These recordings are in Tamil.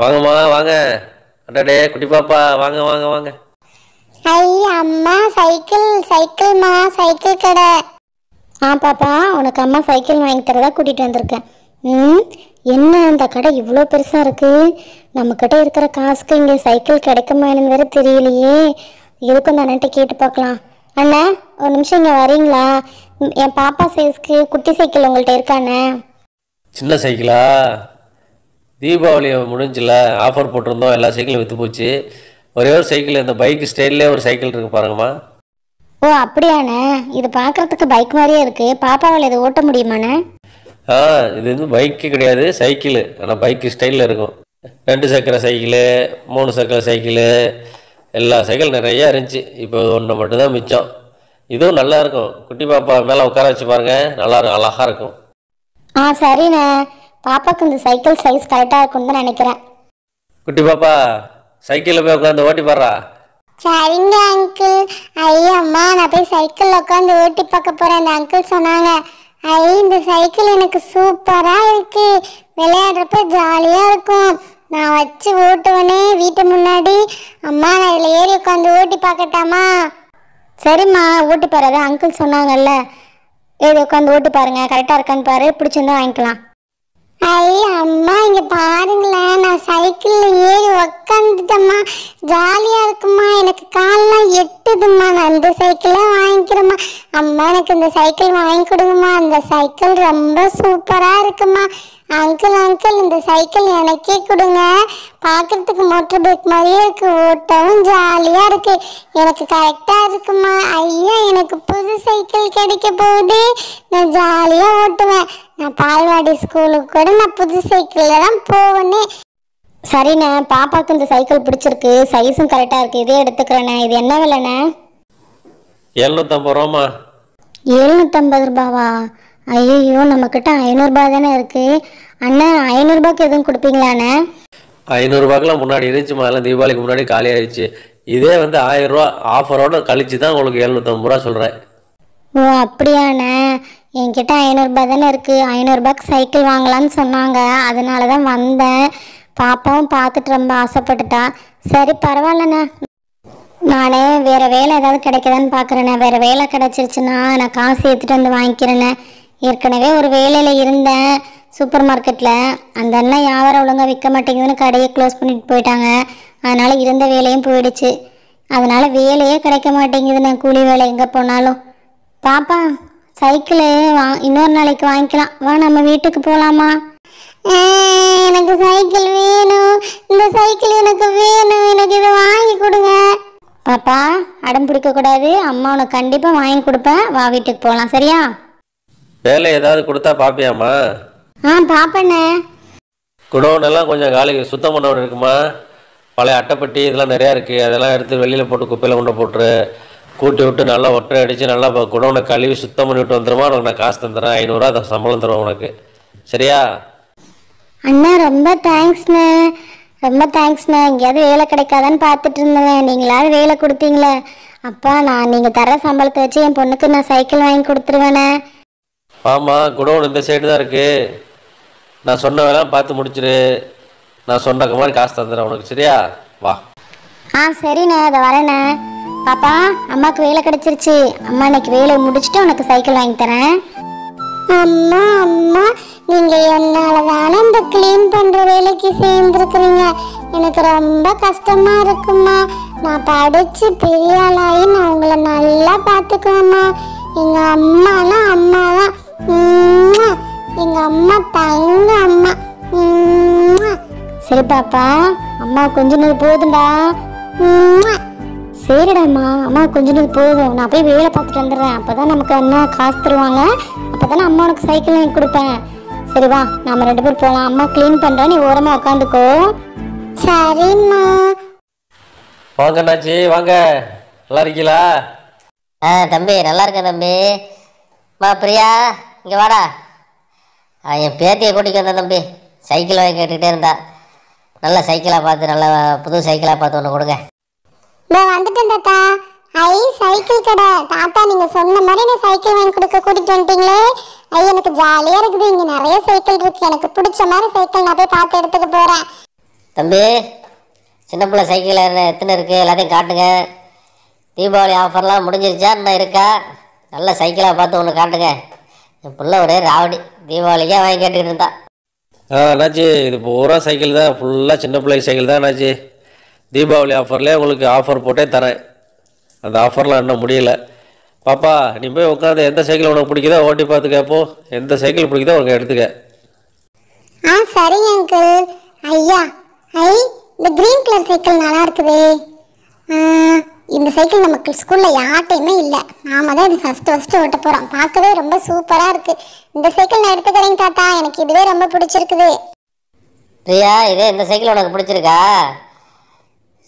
வாங்கம்மா வாங்க அடடே குட்டி பாப்பா வாங்க வாங்க வாங்க ஐ அம்மா சைக்கிள் சைக்கிள்மா சைக்கிள் கடை ஆ பாப்பா உனக்கு அம்மா சைக்கிள் வாங்கி தரதா கூட்டிட்டு வந்திருக்கேன் ம் என்ன அந்த கடை இவ்வளோ பெருசாக இருக்குது நம்மக்கிட்ட இருக்கிற காசுக்கு இங்கே சைக்கிள் கிடைக்குமா எனக்கு வேறு தெரியலையே இருக்கும் அந்த கேட்டு பார்க்கலாம் அண்ணா ஒரு நிமிஷம் இங்கே வரீங்களா என் பாப்பா சைஸ்க்கு குட்டி சைக்கிள் உங்கள்கிட்ட இருக்காண்ணே சின்ன சைக்கிளா தீபாவளி முடிஞ்சில் ஆஃபர் போட்டிருந்தோம் எல்லா சைக்கிளும் விற்று போச்சு ஒரே ஒரு சைக்கிள் இந்த பைக் ஸ்டைல்லே ஒரு சைக்கிள் இருக்கு பாருங்கம்மா ஓ அப்படியாண்ணே இது பார்க்குறதுக்கு பைக் மாதிரியே இருக்கு பாப்பாவால் இது ஓட்ட முடியுமாண்ணே ஆ இது வந்து பைக்கு கிடையாது சைக்கிள் ஆனால் பைக்கு ஸ்டைலில் இருக்கும் ரெண்டு சக்கர சைக்கிளு மூணு சக்கர சைக்கிளு எல்லா சைக்கிள் நிறையா இருந்துச்சு இப்போ ஒன்று மட்டும்தான் மிச்சம் இதுவும் நல்லா இருக்கும் குட்டி பாப்பா மேலே உட்கார வச்சு பாருங்க நல்லா இருக்கும் அழகாக இருக்கும் ஆ சரிண்ணே பாப்பாக்கு இந்த சைக்கிள் சைஸ் கரெக்டாக இருக்கும்னு நினைக்கிறேன் குட்டி பாப்பா சைக்கிள் போய் உட்காந்து ஓட்டி பாடுறா சரிங்க அங்கிள் ஐயா அம்மா நான் போய் சைக்கிளில் உட்காந்து ஓட்டி பார்க்க போகிறேன் அந்த அங்கிள் சொன்னாங்க ஐ இந்த சைக்கிள் எனக்கு சூப்பராக இருக்கு விளையாடுறப்ப ஜாலியாக இருக்கும் நான் வச்சு ஓட்டுவனே வீட்டு முன்னாடி அம்மா நான் இதில் ஏறி உட்காந்து ஓட்டி பார்க்கட்டாமா சரிம்மா ஓட்டி பாரு அங்கிள் சொன்னாங்கல்ல ஏறி உட்காந்து ஓட்டி பாருங்க கரெக்டாக இருக்கான்னு பாரு பிடிச்சிருந்தா வாங்கிக்கலாம் ஐய அம்மா இங்க பாருங்களேன் நான் சைக்கிள்ல ஏறி உக்காந்துட்டம்மா ஜாலியா இருக்குமா எனக்கு காலெல்லாம் எட்டுதுமா நான் அந்த சைக்கிளே வாங்கிக்கிறேம்மா அம்மா எனக்கு இந்த சைக்கிள் வாங்கி கொடுங்கம்மா அந்த சைக்கிள் ரொம்ப சூப்பரா இருக்குமா அங்கிள் அங்கிள் இந்த சைக்கிள் எனக்கே கொடுங்க பார்க்கறதுக்கு மோட்டர் பைக் மாதிரியே இருக்கு ஓட்டவும் ஜாலியா இருக்கு எனக்கு கரெக்டா இருக்குமா ஐயா எனக்கு சைக்கிள் கிடைக்க போகுது நான் ஜாலியாக ஓட்டுவேன் நான் பால்வாடி ஸ்கூலுக்கு கூட நான் புது சைக்கிளில் தான் போவேன்னு சரிண்ணே பாப்பாவுக்கு இந்த சைக்கிள் பிடிச்சிருக்கு சைஸும் கரெக்டாக இருக்கு இதே எடுத்துக்கிறேண்ணே இது என்ன விலைண்ணே எழுநூத்தம்பது ரூபாமா எழுநூத்தம்பது ரூபாவா ஐயோ நம்மக்கிட்ட ஐநூறுபா தானே இருக்கு அண்ணா ஐநூறுரூபாய்க்கு எதுவும் கொடுப்பீங்களாண்ணே ஐநூறுரூபாக்கெலாம் முன்னாடி இருந்துச்சு மாதிரி தீபாவளிக்கு முன்னாடி காலி ஆயிடுச்சு இதே வந்து ஆயிரம் ரூபா ஆஃபரோட கழிச்சு தான் உங்களுக்கு எழுநூத்தம்பது ரூபா சொல்றேன் ஓ அப்படியாண்ணே என்கிட்ட ஐநூறுரூபா தானே இருக்குது ஐநூறுரூபாய்க்கு சைக்கிள் வாங்கலான்னு சொன்னாங்க அதனால தான் வந்தேன் பாப்பாவும் பார்த்துட்டு ரொம்ப ஆசைப்பட்டுட்டா சரி பரவாயில்லண்ணே நானே வேறு வேலை ஏதாவது கிடைக்குதான்னு பார்க்குறேண்ணே வேறு வேலை கிடச்சிருச்சுன்னா நான் காசு எடுத்துகிட்டு வந்து வாங்கிக்கிறேண்ணே ஏற்கனவே ஒரு வேலையில் இருந்தேன் சூப்பர் மார்க்கெட்டில் அந்த அண்ணன் வியாபாரம் ஒழுங்காக விற்க மாட்டேங்குதுன்னு கடையை க்ளோஸ் பண்ணிட்டு போயிட்டாங்க அதனால் இருந்த வேலையும் போயிடுச்சு அதனால் வேலையே கிடைக்க மாட்டேங்குதுண்ணே கூலி வேலை எங்கே போனாலும் பாப்பா சைக்கிளு வா இன்னொரு நாளைக்கு வாங்கிக்கலாம் வா நம்ம வீட்டுக்கு போகலாமா எனக்கு சைக்கிள் வேணும் இந்த சைக்கிள் எனக்கு வேணும் எனக்கு இதை வாங்கி கொடுங்க பாப்பா அடம் பிடிக்கக்கூடாது அம்மா உனக்கு கண்டிப்பாக வாங்கி கொடுப்பேன் வா வீட்டுக்கு போகலாம் சரியா வேலை ஏதாவது கொடுத்தா பாப்பியாமா ஆ பாப்பண்ணே குடோனெல்லாம் கொஞ்சம் காலி சுத்தம் பண்ணவன் இருக்குமா பழைய அட்டைப்பட்டி இதெல்லாம் நிறையா இருக்குது அதெல்லாம் எடுத்து வெளியில் போட்டு குப்பையில் கொண்டு போட்டுரு கூட்டி விட்டு நல்லா ஒற்றை அடித்து நல்லா குடோனை கழுவி சுத்தம் பண்ணிவிட்டு வந்துடுமா உனக்கு நான் காசு தந்துடுறேன் ஐநூறுரூவா அதை சம்பளம் தருவேன் உனக்கு சரியா அண்ணா ரொம்ப தேங்க்ஸ்ண்ணே ரொம்ப தேங்க்ஸ்ண்ணே எங்கேயாவது வேலை கிடைக்காதான்னு பார்த்துட்டு இருந்தேன் நீங்களாவது வேலை கொடுத்தீங்களே அப்பா நான் நீங்கள் தர சம்பளத்தை வச்சு என் பொண்ணுக்கு நான் சைக்கிள் வாங்கி கொடுத்துருவேண்ணே ஆமாம் குடோன் இந்த சைடு தான் இருக்குது நான் சொன்ன வேலை பார்த்து முடிச்சிரு நான் சொன்ன மாதிரி காசு தந்துடுறேன் உனக்கு சரியா வா ஆ சரிண்ணே அதை வரேண்ணே பாப்பா அம்மாக்கு வேலை கிடைச்சிருச்சு அம்மா இன்னைக்கு வேலையை முடிச்சுட்டு உனக்கு சைக்கிள் வாங்கி தரேன் அம்மா அம்மா நீங்க என்னாலதானே இந்த கிளீன் பண்ற வேலைக்கு சேர்ந்துருக்குறீங்க எனக்கு ரொம்ப கஷ்டமா இருக்குமா நான் படிச்சு பெரிய ஆளாகி நான் உங்களை நல்லா பார்த்துக்குவேம்மா எங்க அம்மானா அம்மா தான் எங்க அம்மா தங்க அம்மா சரி பாப்பா அம்மா கொஞ்ச கொஞ்சம் போதுண்டா சரிடாம்மா அம்மா கொஞ்ச நேரம் போதும் நான் போய் வேலை பார்த்துட்டு வந்துடுறேன் அப்போ தான் நமக்கு அண்ணா காசு தருவாங்க அப்போ தானே அம்மா உனக்கு சைக்கிள் வாங்கி கொடுப்பேன் சரி வா நம்ம ரெண்டு பேர் போகலாம் அம்மா க்ளீன் பண்ணுறேன் நீ ஓரமாக உட்காந்துக்கோ சரிம்மா வாங்க அண்ணாச்சி வாங்க நல்லா இருக்கீங்களா ஆ தம்பி நல்லா இருக்கேன் தம்பி வா பிரியா இங்கே வாடா என் பேத்தியை கூட்டிகிட்டு வந்தேன் தம்பி சைக்கிள் வாங்கி கேட்டுக்கிட்டே இருந்தா நல்ல சைக்கிளாக பார்த்து நல்ல புது சைக்கிளாக பார்த்து ஒன்று கொடுங்க நான் வந்துட்டேன் தாத்தா ஐ சைக்கிள் கடை தாத்தா நீங்க சொன்ன மாதிரி நான் சைக்கிள் வாங்கி கொடுக்க கூட்டிட்டு வந்துட்டீங்களே ஐ எனக்கு ஜாலியா இருக்குது இங்க நிறைய சைக்கிள் இருக்கு எனக்கு பிடிச்ச மாதிரி சைக்கிள் நான் போய் பார்த்து எடுத்துக்க போறேன் தம்பி சின்ன பிள்ளை சைக்கிள் எத்தனை இருக்கு எல்லாத்தையும் காட்டுங்க தீபாவளி ஆஃபர்லாம் முடிஞ்சிருச்சா இன்னும் இருக்கா நல்ல சைக்கிளாக பார்த்து ஒன்று காட்டுங்க என் பிள்ளை ஒரே ராவடி தீபாவளிக்கே வாங்கி கேட்டுக்கிட்டு இருந்தா ஆ அண்ணாச்சி இது பூரா சைக்கிள் தான் ஃபுல்லாக சின்ன பிள்ளைக்கு சைக்கிள் தான் அண்ணாச்சி தீபாவளி ஆஃபரில் உங்களுக்கு ஆஃபர் போட்டே தரேன் அந்த ஆஃபர்லாம் இன்னும் முடியலை பாப்பா நீ போய் உட்காந்து எந்த சைக்கிள் உனக்கு பிடிக்குதோ ஓட்டி பார்த்து கேட்போ எந்த சைக்கிள் பிடிக்குதோ உனக்கு எடுத்துக்க ஆ சரிங்க அங்கிள் ஐயா ஐ இந்த க்ரீன் கலர் சைக்கிள் நல்லா இருக்குது இந்த சைக்கிள் நமக்கு ஸ்கூலில் யார்ட்டையுமே இல்லை நாம தான் இது ஃபஸ்ட்டு ஃபஸ்ட்டு ஓட்ட போகிறோம் பார்க்கவே ரொம்ப சூப்பராக இருக்குது இந்த சைக்கிள் நான் எடுத்துக்கிறேங்க தாத்தா எனக்கு இதுவே ரொம்ப பிடிச்சிருக்குது பிரியா இதே இந்த சைக்கிள் உனக்கு பிடிச்சிருக்கா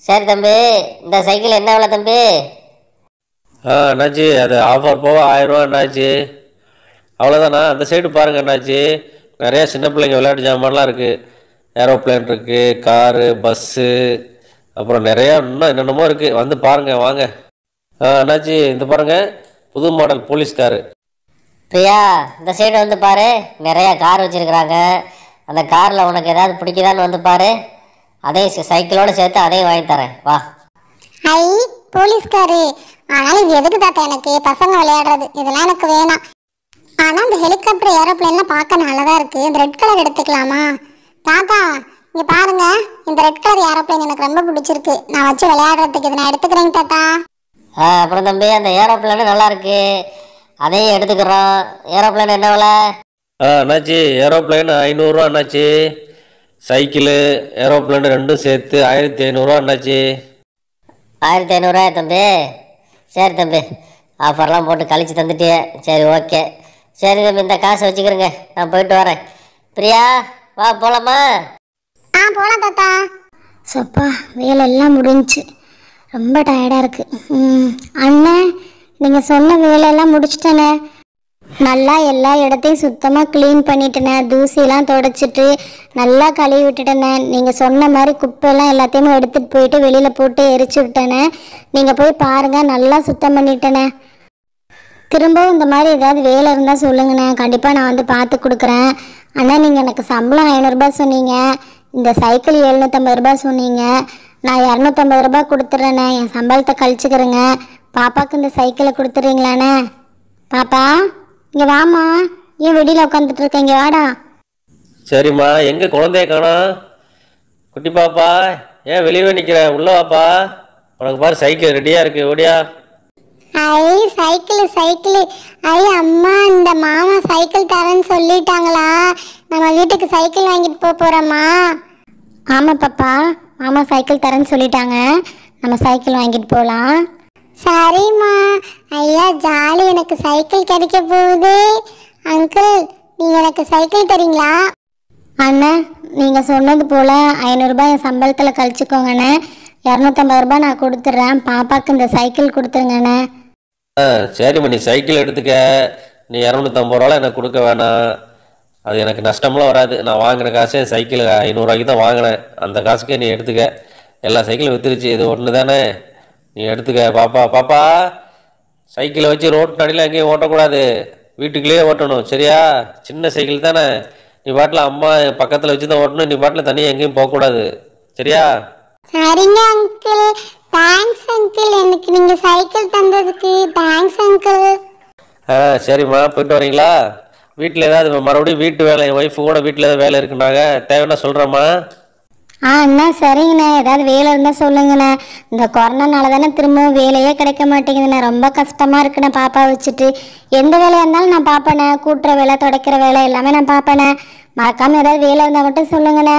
சரி தம்பி இந்த சைக்கிள் என்ன விலை தம்பி ஆ அண்ணாச்சி அது ஆஃபர் போக ரூபா அண்ணாச்சி அவ்வளோதாண்ணா அந்த சைடு பாருங்க அண்ணாச்சி நிறையா சின்ன பிள்ளைங்க விளையாட்டு ஜாமான்லாம் இருக்குது ஏரோப்ளேன் இருக்குது காரு பஸ்ஸு அப்புறம் நிறையா இன்னும் என்னென்னமோ இருக்குது வந்து பாருங்கள் வாங்க ஆ அண்ணாச்சி இந்த பாருங்கள் புது மாடல் போலீஸ் காரு பிரியா இந்த சைடு வந்து பாரு நிறையா கார் வச்சுருக்குறாங்க அந்த காரில் உனக்கு ஏதாவது பிடிக்குதான்னு வந்து பாரு அதே சைக்கிளோட சேர்த்து அதையும் வாங்கி தரேன் வா ஐ போலீஸ்காரு ஆனால் இது எதுக்கு தாத்தா எனக்கு பசங்க விளையாடுறது இதெல்லாம் எனக்கு வேணாம் ஆனால் இந்த ஹெலிகாப்டர் ஏரோப்ளைன்லாம் பார்க்க நல்லதாக இருக்குது இந்த ரெட் கலர் எடுத்துக்கலாமா தாத்தா இங்கே பாருங்க இந்த ரெட் கலர் ஏரோப்ளேன் எனக்கு ரொம்ப பிடிச்சிருக்கு நான் வச்சு விளையாடுறதுக்கு இதை நான் எடுத்துக்கிறேங்க தாத்தா அப்புறம் தம்பி அந்த ஏரோப்ளைனு நல்லா இருக்கு அதையும் எடுத்துக்கிறோம் ஏரோப்ளேன் என்ன விலை ஆ அண்ணாச்சி ஏரோப்ளைன் ஐநூறுரூவா அண்ணாச்சி சைக்கிளு ஏரோப்ளேன் ரெண்டும் சேர்த்து ஆயிரத்தி ஐநூறுரூவா என்னாச்சு ஆயிரத்தி ஐநூறுரூவா தம்பி சரி தம்பி ஆஃபர்லாம் போட்டு கழிச்சு தந்துட்டியே சரி ஓகே சரி தம்பி இந்த காசை வச்சுக்கிறேங்க நான் போயிட்டு வரேன் பிரியா வா போகலாமா ஆ போகலாம் தாத்தா சப்பா வேலை எல்லாம் முடிஞ்சு ரொம்ப டயர்டாக இருக்குது அண்ணன் நீங்கள் சொன்ன வேலையெல்லாம் முடிச்சுட்டேனே நல்லா எல்லா இடத்தையும் சுத்தமாக க்ளீன் பண்ணிட்டேனே தூசியெலாம் தொடச்சிட்டு நல்லா கழுவி விட்டுட்டேனே நீங்கள் சொன்ன மாதிரி குப்பையெல்லாம் எல்லாத்தையுமே எடுத்துகிட்டு போயிட்டு வெளியில் போட்டு எரிச்சு விட்டேனே நீங்கள் போய் பாருங்கள் நல்லா சுத்தம் பண்ணிட்டேனே திரும்பவும் இந்த மாதிரி ஏதாவது வேலை இருந்தால் சொல்லுங்கண்ணே கண்டிப்பாக நான் வந்து பார்த்து கொடுக்குறேன் ஆனால் நீங்கள் எனக்கு சம்பளம் ஐநூறுரூபா சொன்னீங்க இந்த சைக்கிள் எழுநூற்றம்பது ரூபா சொன்னீங்க நான் இரநூத்தம்பது ரூபா கொடுத்துட்றேண்ணே என் சம்பளத்தை கழிச்சுக்கிறேங்க பாப்பாவுக்கு இந்த சைக்கிளை கொடுத்துட்றீங்களாண்ணே பாப்பா இங்கே வாமா ஏன் வெளியில் உட்காந்துட்டு இருக்க இங்கே வாடா சரிம்மா எங்கே குழந்தைய காணோம் குட்டி பாப்பா ஏன் வெளியவே நிற்கிற உள்ள வாப்பா உனக்கு பாரு சைக்கிள் ரெடியாக இருக்கு ஓடியா ஐ சைக்கிள் சைக்கிள் ஐ அம்மா இந்த மாமா சைக்கிள் தரேன்னு சொல்லிட்டாங்களா நம்ம வீட்டுக்கு சைக்கிள் வாங்கிட்டு போக போகிறோம்மா ஆமாம் பாப்பா மாமா சைக்கிள் தரேன்னு சொல்லிட்டாங்க நம்ம சைக்கிள் வாங்கிட்டு போகலாம் சரிம்மா ஐயா ஜாலி எனக்கு சைக்கிள் கிடைக்க போகுது அங்கிள் நீங்கள் எனக்கு சைக்கிள் தரீங்களா அண்ணன் நீங்கள் சொன்னது போல் ஐநூறுரூபா என் சம்பளத்தில் கழிச்சுக்கோங்கண்ணே இரநூத்தம்பது ரூபா நான் கொடுத்துட்றேன் பாப்பாவுக்கு இந்த சைக்கிள் கொடுத்துருங்கண்ணே ஆ சரிம்மா நீ சைக்கிள் எடுத்துக்க நீ இரநூத்தம்பது ரூபாலாம் எனக்கு கொடுக்க வேணாம் அது எனக்கு நஷ்டம்லாம் வராது நான் வாங்கின காசே சைக்கிள் ஐநூறுரூவாய்க்கு தான் வாங்கினேன் அந்த காசுக்கே நீ எடுத்துக்க எல்லா சைக்கிளும் வித்துருச்சு இது ஒன்று தானே நீ எடுத்துக்க பாப்பா பாப்பா சைக்கிளை வச்சு ரோட் கடையில் எங்கேயும் ஓட்டக்கூடாது வீட்டுக்குள்ளேயே ஓட்டணும் சரியா சின்ன சைக்கிள் தானே நீ பாட்டில் அம்மா பக்கத்தில் வச்சு தான் ஓட்டணும் நீ பாட்டில் தனியாக எங்கேயும் போகக்கூடாது சரியா சரிங்க அங்கிள் தேங்க்ஸ் அங்கிள் எனக்கு நீங்கள் சைக்கிள் தந்ததுக்கு தேங்க்ஸ் அங்கிள் ஆ சரிம்மா போயிட்டு வரீங்களா வீட்டில் ஏதாவது மறுபடியும் வீட்டு வேலை என் ஒய்ஃபு கூட வீட்டில் ஏதாவது வேலை இருக்குன்னாங்க தேவைன்னா சொல்கிறேம்மா ஆ அண்ணா சரிங்கண்ணா ஏதாவது வேலை இருந்தால் சொல்லுங்கண்ணா இந்த கொரோனானால தானே திரும்பவும் வேலையே கிடைக்க மாட்டேங்குதுண்ணா ரொம்ப கஷ்டமாக இருக்குண்ணா பாப்பா வச்சுட்டு எந்த வேலையாக இருந்தாலும் நான் பார்ப்பேண்ணே கூட்டுற வேலை துடைக்கிற வேலை எல்லாமே நான் பார்ப்பேண்ணே மறக்காமல் ஏதாவது வேலை இருந்தால் மட்டும் சொல்லுங்கண்ணே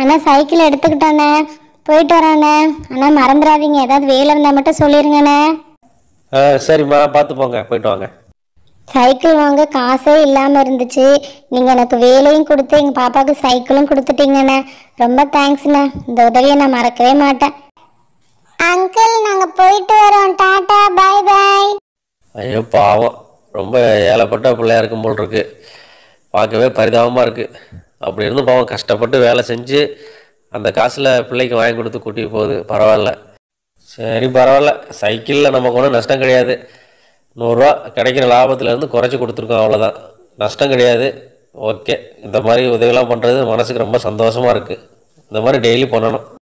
அண்ணா சைக்கிள் எடுத்துக்கிட்டோண்ணே போயிட்டு வரேண்ணே அண்ணா மறந்துடாதீங்க ஏதாவது வேலை இருந்தால் மட்டும் சொல்லிடுங்கண்ணே சரிம்மா பார்த்து போங்க போயிட்டு வாங்க சைக்கிள் வாங்க காசே இல்லாமல் இருந்துச்சு நீங்கள் எனக்கு வேலையும் கொடுத்து எங்கள் பாப்பாவுக்கு சைக்கிளும் கொடுத்துட்டீங்கண்ணே ரொம்ப தேங்க்ஸ்ண்ணே இந்த உதவியை நான் மறக்கவே மாட்டேன் அங்கிள் நாங்கள் போயிட்டு வரோம் டாட்டா பாய் பாய் ஐயோ பாவம் ரொம்ப ஏழைப்பட்ட பிள்ளையா இருக்கும் போல் இருக்கு பார்க்கவே பரிதாபமாக இருக்குது அப்படி இருந்து பாவம் கஷ்டப்பட்டு வேலை செஞ்சு அந்த காசில் பிள்ளைக்கு வாங்கி கொடுத்து கூட்டிகிட்டு போகுது பரவாயில்ல சரி பரவாயில்ல சைக்கிளில் நமக்கு ஒன்றும் நஷ்டம் கிடையாது நூறுரூவா கிடைக்கிற லாபத்திலேருந்து குறைச்சி கொடுத்துருக்கோம் அவ்வளோதான் நஷ்டம் கிடையாது ஓகே இந்த மாதிரி உதவிலாம் பண்ணுறது மனதுக்கு ரொம்ப சந்தோஷமாக இருக்குது இந்த மாதிரி டெய்லி பண்ணணும்